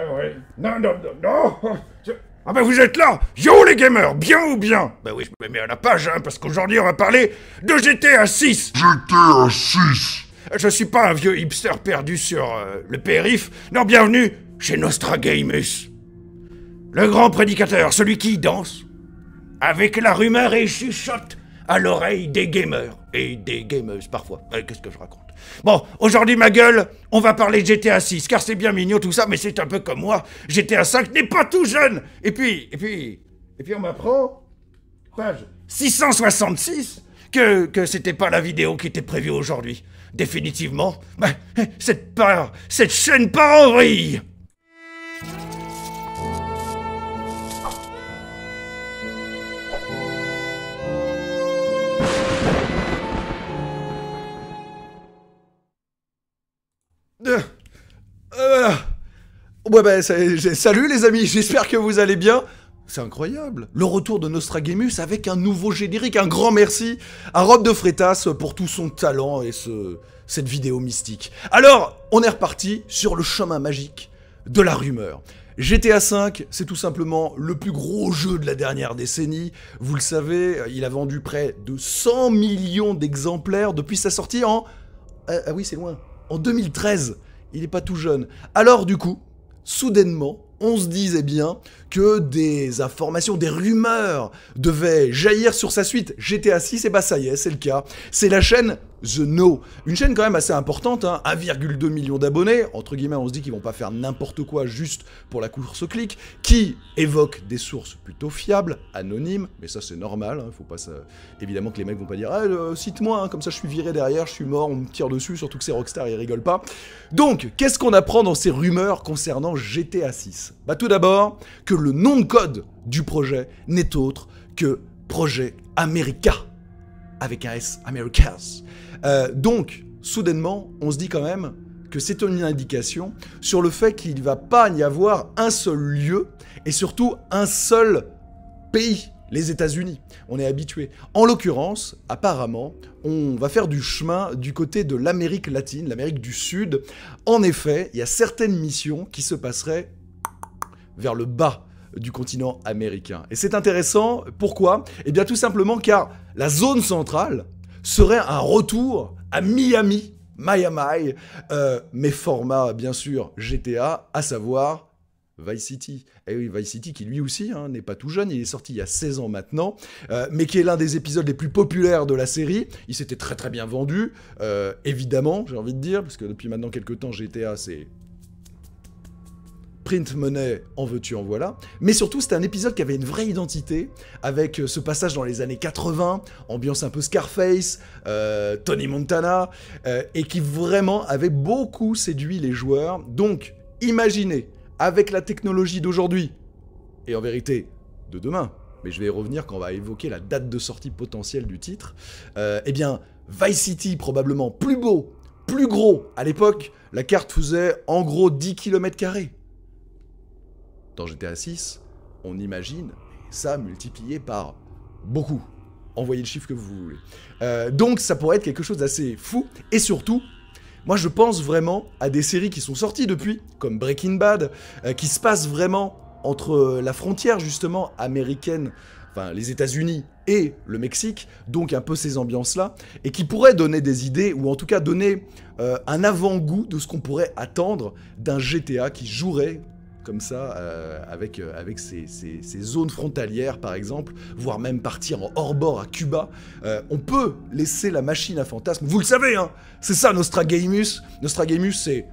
ouais. Non, non, non, non Ah ben vous êtes là Yo les gamers, bien ou bien Bah oui, je me mets à la page, hein, parce qu'aujourd'hui on va parler de GTA 6 GTA 6 Je suis pas un vieux hipster perdu sur euh, le périph, non, bienvenue chez Nostra Nostragamus Le grand prédicateur, celui qui danse avec la rumeur et chuchote à l'oreille des gamers et des gameuses parfois. Euh, qu'est-ce que je raconte Bon, aujourd'hui ma gueule, on va parler de GTA 6 car c'est bien mignon tout ça, mais c'est un peu comme moi. GTA 5 n'est pas tout jeune. Et puis, et puis, et puis on m'apprend page 666 que que c'était pas la vidéo qui était prévue aujourd'hui. Définitivement, bah, cette part, cette chaîne part en Ouais, bah, salut les amis, j'espère que vous allez bien. C'est incroyable. Le retour de Nostragamus avec un nouveau générique. Un grand merci à Rob de Fretas pour tout son talent et ce, cette vidéo mystique. Alors, on est reparti sur le chemin magique de la rumeur. GTA V, c'est tout simplement le plus gros jeu de la dernière décennie. Vous le savez, il a vendu près de 100 millions d'exemplaires depuis sa sortie en... ah, ah oui, c'est loin. En 2013. Il n'est pas tout jeune. Alors du coup, soudainement, on se disait bien que des informations, des rumeurs devaient jaillir sur sa suite. GTA 6, et eh bah ben, ça y est, c'est le cas. C'est la chaîne The No, une chaîne quand même assez importante, 1,2 hein. million d'abonnés, entre guillemets on se dit qu'ils vont pas faire n'importe quoi juste pour la course au clic, qui évoque des sources plutôt fiables, anonymes, mais ça c'est normal, hein. faut pas évidemment que les mecs vont pas dire eh, euh, cite-moi, hein. comme ça je suis viré derrière, je suis mort, on me tire dessus, surtout que ces rockstars ils rigolent pas. Donc, qu'est-ce qu'on apprend dans ces rumeurs concernant GTA 6 bah, tout d'abord, que le nom de code du projet n'est autre que Projet America, avec un S, Americas. Euh, donc, soudainement, on se dit quand même que c'est une indication sur le fait qu'il ne va pas y avoir un seul lieu et surtout un seul pays les États-Unis. On est habitué. En l'occurrence, apparemment, on va faire du chemin du côté de l'Amérique latine, l'Amérique du Sud. En effet, il y a certaines missions qui se passeraient vers le bas du continent américain. Et c'est intéressant, pourquoi Eh bien tout simplement car la zone centrale serait un retour à Miami, Miami, euh, mais format bien sûr GTA, à savoir Vice City. Et eh oui, Vice City qui lui aussi hein, n'est pas tout jeune, il est sorti il y a 16 ans maintenant, euh, mais qui est l'un des épisodes les plus populaires de la série. Il s'était très très bien vendu, euh, évidemment, j'ai envie de dire, parce que depuis maintenant quelques temps, GTA c'est print en veux-tu, en voilà. Mais surtout, c'était un épisode qui avait une vraie identité, avec euh, ce passage dans les années 80, ambiance un peu Scarface, euh, Tony Montana, euh, et qui vraiment avait beaucoup séduit les joueurs. Donc, imaginez, avec la technologie d'aujourd'hui, et en vérité, de demain, mais je vais revenir quand on va évoquer la date de sortie potentielle du titre, eh bien, Vice City, probablement plus beau, plus gros. À l'époque, la carte faisait en gros 10 km dans GTA 6, on imagine ça multiplié par beaucoup. Envoyez le chiffre que vous voulez. Euh, donc ça pourrait être quelque chose d'assez fou. Et surtout, moi je pense vraiment à des séries qui sont sorties depuis, comme Breaking Bad, euh, qui se passent vraiment entre la frontière justement américaine, enfin les États-Unis et le Mexique, donc un peu ces ambiances-là, et qui pourraient donner des idées, ou en tout cas donner euh, un avant-goût de ce qu'on pourrait attendre d'un GTA qui jouerait comme ça, euh, avec, euh, avec ces, ces, zones frontalières par exemple, voire même partir en hors-bord à Cuba, euh, on peut laisser la machine à fantasme, Vous le savez, hein C'est ça Nostragamus. Nostragamus, c'est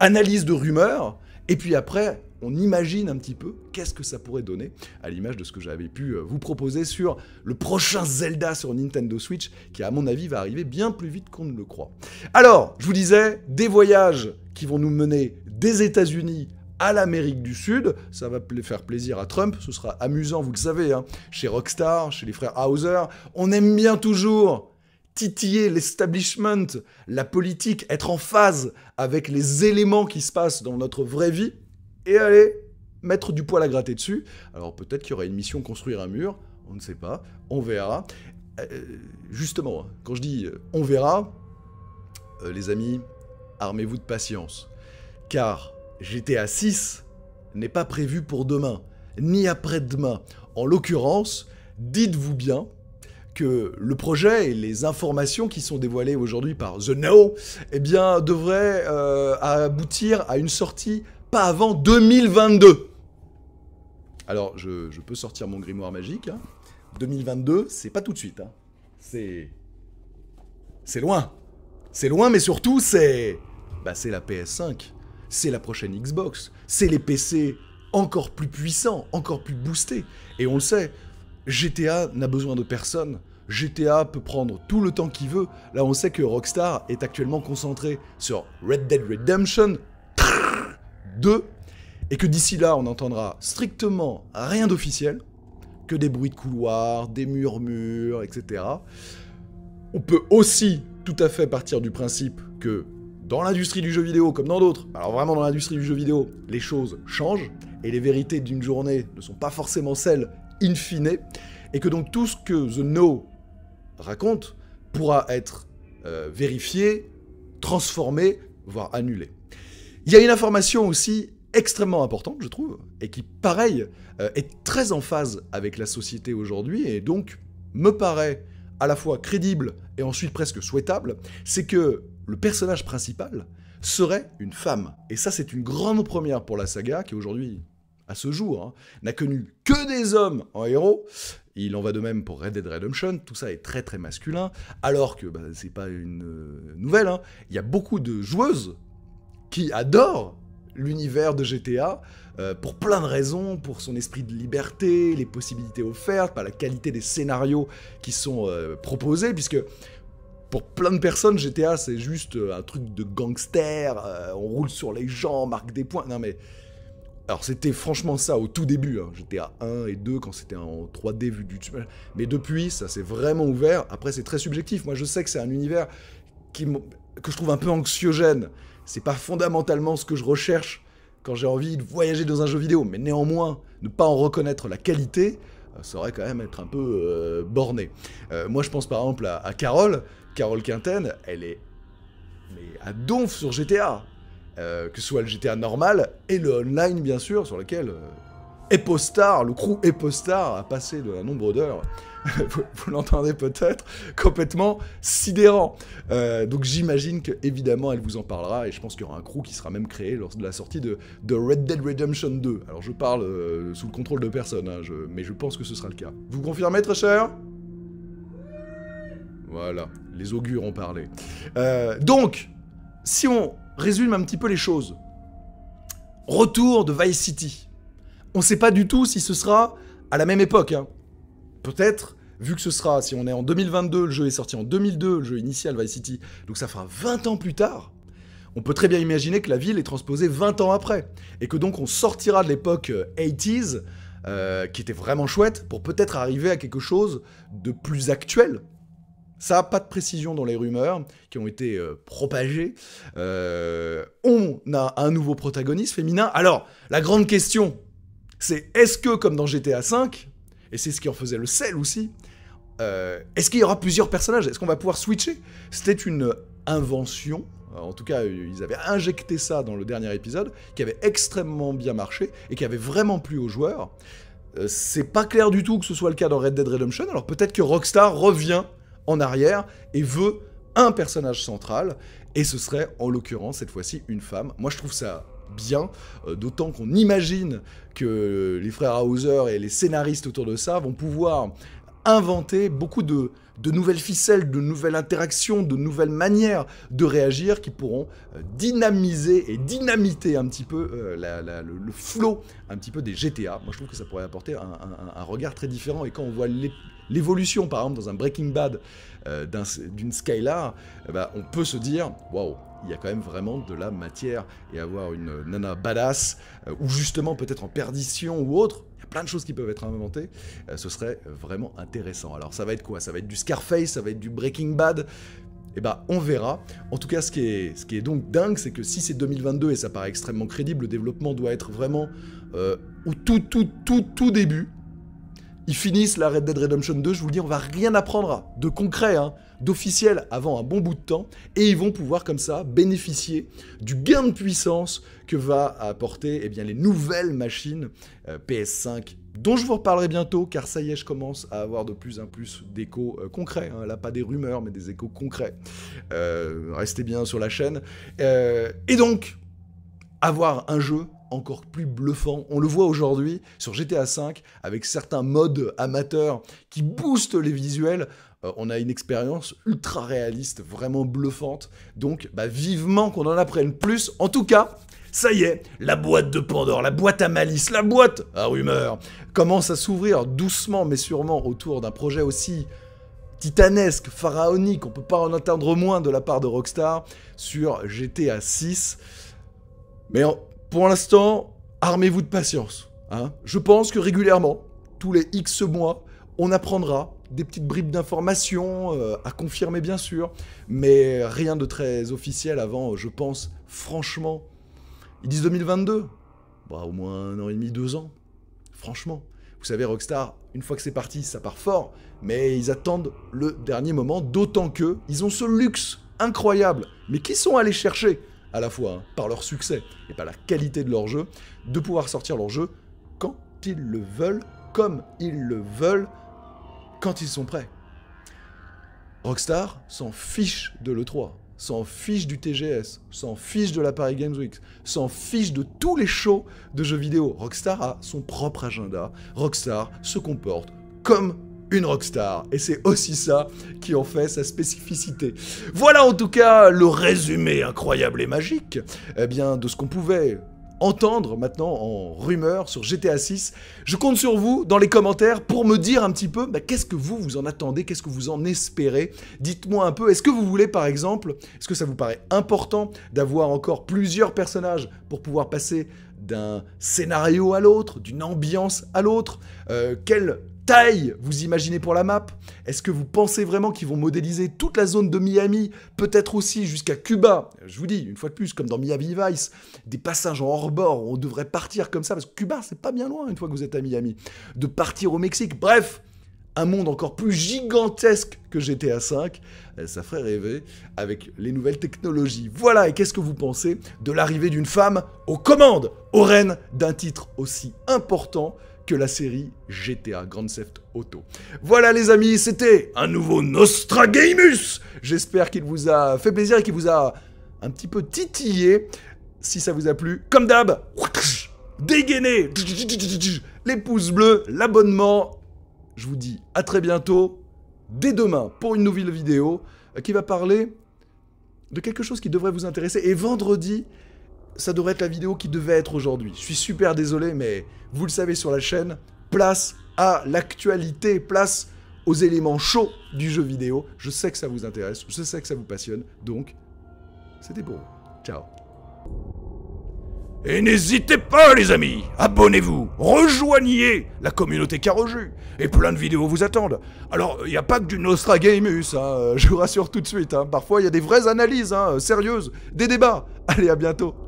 analyse de rumeurs, et puis après, on imagine un petit peu qu'est-ce que ça pourrait donner, à l'image de ce que j'avais pu vous proposer sur le prochain Zelda sur Nintendo Switch, qui à mon avis va arriver bien plus vite qu'on ne le croit. Alors, je vous disais, des voyages qui vont nous mener des États-Unis à l'Amérique du Sud. Ça va faire plaisir à Trump, ce sera amusant, vous le savez. Hein. Chez Rockstar, chez les frères Hauser, on aime bien toujours titiller l'establishment, la politique, être en phase avec les éléments qui se passent dans notre vraie vie, et aller mettre du poil à gratter dessus. Alors peut-être qu'il y aura une mission construire un mur, on ne sait pas, on verra. Euh, euh, justement, hein, quand je dis euh, on verra, les amis, armez-vous de patience, car GTA 6 n'est pas prévu pour demain, ni après-demain. En l'occurrence, dites-vous bien que le projet et les informations qui sont dévoilées aujourd'hui par The Now, eh bien, devraient euh, aboutir à une sortie pas avant 2022. Alors, je, peux sortir mon grimoire magique. 2022, hein. c'est pas tout de suite. Hein. C'est... C'est loin. C'est loin, mais surtout, c'est... Bah, c'est la PS5 c'est la prochaine Xbox, c'est les PC encore plus puissants, encore plus boostés. Et on le sait, GTA n'a besoin de personne. GTA peut prendre tout le temps qu'il veut. Là, on sait que Rockstar est actuellement concentré sur Red Dead Redemption 2 et que d'ici là, on n'entendra strictement rien d'officiel, que des bruits de couloirs, des murmures, etc. On peut aussi tout à fait partir du principe que dans l'industrie du jeu vidéo comme dans d'autres, alors vraiment dans l'industrie du jeu vidéo, les choses changent et les vérités d'une journée ne sont pas forcément celles in fine, et que donc tout ce que The No raconte pourra être euh, vérifié, transformé, voire annulé. Il y a une information aussi extrêmement importante, je trouve, et qui, pareil, euh, est très en phase avec la société aujourd'hui, et donc me paraît à la fois crédible et ensuite presque souhaitable, c'est que le personnage principal serait une femme. Et ça, c'est une grande première pour la saga qui aujourd'hui, à ce jour, hein, n'a connu que des hommes en héros. Il en va de même pour Red Dead Redemption, tout ça est très très masculin, alors que ce bah, c'est pas une euh, nouvelle. Hein. Il y a beaucoup de joueuses qui adorent l'univers de GTA euh, pour plein de raisons, pour son esprit de liberté, les possibilités offertes, par la qualité des scénarios qui sont euh, proposés, puisque pour plein de personnes, GTA, c'est juste euh, un truc de gangster, euh, on roule sur les gens, on marque des points. Non mais. Alors c'était franchement ça au tout début, GTA hein. 1 et 2 quand c'était en 3D vu du Mais depuis, ça s'est vraiment ouvert. Après, c'est très subjectif. Moi, je sais que c'est un univers que je trouve un peu anxiogène. C'est pas fondamentalement ce que je recherche quand j'ai envie de voyager dans un jeu vidéo, mais néanmoins, ne pas en reconnaître la qualité, euh, ça aurait quand même être un peu borné. moi, je pense par exemple à, à Carole. Carole Quinten, elle est mais à donf sur GTA. Euh, que ce soit le GTA normal et le online, bien sûr, sur lequel euh, Epostar, le crew Epostar, a passé de un nombre d'heures, vous, l'entendez peut-être, complètement sidérant. Euh, donc j'imagine que évidemment elle vous en parlera et je pense qu'il y aura un crew qui sera même créé lors de la sortie de, Red Dead Redemption 2. Alors je parle sous le contrôle de personne, hein, mais je pense que ce sera le cas. Vous confirmez, très cher voilà, les augures ont parlé. Euh, donc, si on résume un petit peu les choses, retour de Vice City. On ne sait pas du tout si ce sera à la même époque. Hein. Peut-être, vu que ce sera, si on est en 2022, le jeu est sorti en 2002, le jeu initial Vice City, donc ça fera 20 ans plus tard. On peut très bien imaginer que la ville est transposée 20 ans après, et que donc on sortira de l'époque 80s, euh, euh, qui était vraiment chouette, pour peut-être arriver à quelque chose de plus actuel, ça, pas de précision dans les rumeurs qui ont été euh, propagées. Euh, on a un nouveau protagoniste féminin. Alors, la grande question, c'est est-ce que, comme dans GTA V, et c'est ce qui en faisait le sel aussi, euh, est-ce qu'il y aura plusieurs personnages Est-ce qu'on va pouvoir switcher C'était une invention, en tout cas ils avaient injecté ça dans le dernier épisode, qui avait extrêmement bien marché et qui avait vraiment plu aux joueurs. c'est pas clair du tout que ce soit le cas dans Red Dead Redemption, alors peut-être que Rockstar revient en arrière et veut un personnage central, et ce serait en l'occurrence cette fois-ci une femme. Moi je trouve ça bien, euh, d'autant qu'on imagine que les frères Hauser et les scénaristes autour de ça vont pouvoir inventer beaucoup de, de nouvelles ficelles, de nouvelles interactions, de nouvelles manières de réagir qui pourront euh, dynamiser et dynamiter un petit peu euh, le, flow flot un petit peu des GTA. Moi je trouve que ça pourrait apporter un regard très différent et quand on voit les l'évolution, par exemple, dans un Breaking Bad euh, d'une Skylar, eh ben, on peut se dire waouh, il y a quand même vraiment de la matière. Et avoir une nana badass, euh, ou justement peut-être en perdition ou autre, il y a plein de choses qui peuvent être inventées, euh, ce serait vraiment intéressant. Alors ça va être quoi Ça va être du Scarface, ça va être du Breaking Bad eh ben, on verra. En tout cas, ce qui est, donc dingue, c'est que si c'est 2022 et ça paraît extrêmement crédible, le développement doit être vraiment au tout, tout, tout, tout début ils finissent la Red Dead Redemption 2, je vous le dis, on va rien apprendre de concret, hein, d'officiel avant un bon bout de temps, et ils vont pouvoir comme ça bénéficier du gain de puissance que va apporter eh bien, les nouvelles machines euh, PS5 dont je vous reparlerai bientôt, car ça y est, je commence à avoir de plus en plus d'échos euh, concrets. Hein. là, pas des rumeurs, mais des échos concrets. Euh, restez bien sur la chaîne. et donc, avoir un jeu encore plus bluffant. On le voit aujourd'hui sur GTA V avec certains modes amateurs qui boostent les visuels. Euh, on a une expérience ultra réaliste, vraiment bluffante. Donc, bah, vivement qu'on en apprenne plus. En tout cas, ça y est, la boîte de Pandore, la boîte à malice, la boîte à rumeurs commence à s'ouvrir doucement mais sûrement autour d'un projet aussi titanesque, pharaonique, on peut pas en atteindre moins de la part de Rockstar sur GTA 6. Mais en, pour l'instant, armez-vous de patience. Hein. Je pense que régulièrement, tous les X mois, on apprendra des petites bribes d'informations euh, à confirmer bien sûr, mais rien de très officiel avant, je pense, franchement. Ils disent 2022, bah au moins un an et demi, deux ans, franchement. Vous savez, Rockstar, une fois que c'est parti, ça part fort, mais ils attendent le dernier moment, d'autant que ils ont ce luxe incroyable, mais qui sont allés chercher à la fois hein, par leur succès et par la qualité de leur jeu, de pouvoir sortir leur jeu quand ils le veulent, comme ils le veulent, quand ils sont prêts. Rockstar s'en fiche de l'E3, s'en fiche du TGS, s'en fiche de la Paris Games Week, s'en fiche de tous les shows de jeux vidéo. Rockstar a son propre agenda, Rockstar se comporte comme une rockstar. Et c'est aussi ça qui en fait sa spécificité. Voilà en tout cas le résumé incroyable et magique eh bien, de ce qu'on pouvait entendre maintenant en rumeur sur GTA 6. Je compte sur vous dans les commentaires pour me dire un petit peu bah, qu'est-ce que vous vous en attendez, qu'est-ce que vous en espérez. Dites-moi un peu, est-ce que vous voulez par exemple, est-ce que ça vous paraît important d'avoir encore plusieurs personnages pour pouvoir passer d'un scénario à l'autre, d'une ambiance à l'autre euh, taille vous imaginez pour la map Est-ce que vous pensez vraiment qu'ils vont modéliser toute la zone de Miami, peut-être aussi jusqu'à Cuba Je vous dis, une fois de plus, comme dans Miami Vice, des passages en hors-bord où on devrait partir comme ça, parce que Cuba, c'est pas bien loin une fois que vous êtes à Miami, de partir au Mexique, bref un monde encore plus gigantesque que GTA V, euh, ça ferait rêver avec les nouvelles technologies. Voilà, et qu'est-ce que vous pensez de l'arrivée d'une femme aux commandes, aux rênes d'un titre aussi important que la série GTA Grand Theft Auto. Voilà les amis, c'était un nouveau Nostragamus J'espère qu'il vous a fait plaisir et qu'il vous a un petit peu titillé. Si ça vous a plu, comme d'hab, dégainer les pouces bleus, l'abonnement. Je vous dis à très bientôt, dès demain, pour une nouvelle vidéo euh, qui va parler de quelque chose qui devrait vous intéresser. Et vendredi, ça devrait être la vidéo qui devait être aujourd'hui. Je suis super désolé, mais vous le savez sur la chaîne, place à l'actualité, place aux éléments chauds du jeu vidéo. Je sais que ça vous intéresse, je sais que ça vous passionne, donc c'était beau. Ciao. Et n'hésitez pas les amis, abonnez-vous, rejoignez la communauté Carojus, et plein de vidéos vous attendent. Alors, il n'y a pas que du Nostra Gamus, hein, je vous rassure tout de suite, hein. parfois il y a des vraies analyses hein, sérieuses, des débats. Allez, à bientôt